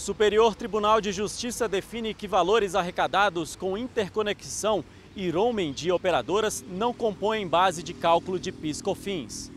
Superior Tribunal de Justiça define que valores arrecadados com interconexão e roaming de operadoras não compõem base de cálculo de PIS/COFINS.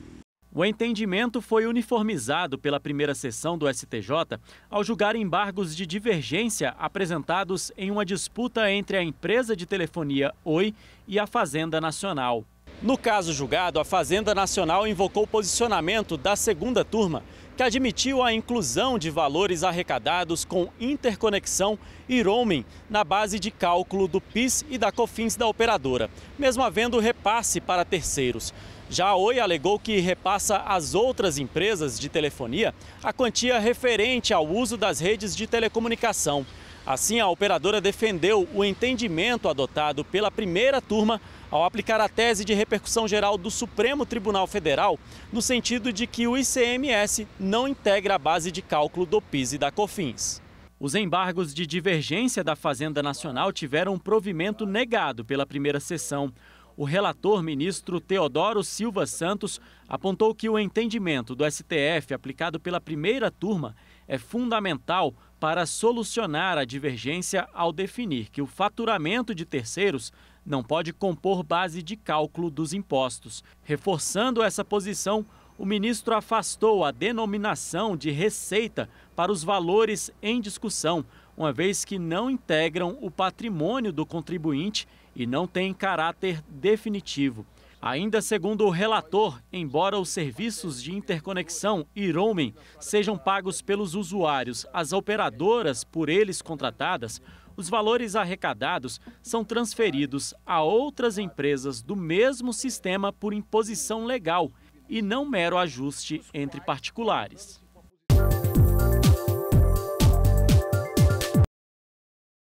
O entendimento foi uniformizado pela primeira sessão do STJ ao julgar embargos de divergência apresentados em uma disputa entre a empresa de telefonia Oi e a Fazenda Nacional. No caso julgado, a Fazenda Nacional invocou o posicionamento da segunda turma, que admitiu a inclusão de valores arrecadados com interconexão e roaming na base de cálculo do PIS e da COFINS da operadora, mesmo havendo repasse para terceiros. Já a Oi alegou que repassa às outras empresas de telefonia a quantia referente ao uso das redes de telecomunicação. Assim, a operadora defendeu o entendimento adotado pela primeira turma ao aplicar a tese de repercussão geral do Supremo Tribunal Federal, no sentido de que o ICMS não integra a base de cálculo do PIS e da COFINS. Os embargos de divergência da Fazenda Nacional tiveram provimento negado pela primeira sessão o relator ministro Teodoro Silva Santos apontou que o entendimento do STF aplicado pela primeira turma é fundamental para solucionar a divergência ao definir que o faturamento de terceiros não pode compor base de cálculo dos impostos. Reforçando essa posição, o ministro afastou a denominação de receita para os valores em discussão, uma vez que não integram o patrimônio do contribuinte e não têm caráter definitivo. Ainda segundo o relator, embora os serviços de interconexão e roaming sejam pagos pelos usuários às operadoras por eles contratadas, os valores arrecadados são transferidos a outras empresas do mesmo sistema por imposição legal e não mero ajuste entre particulares.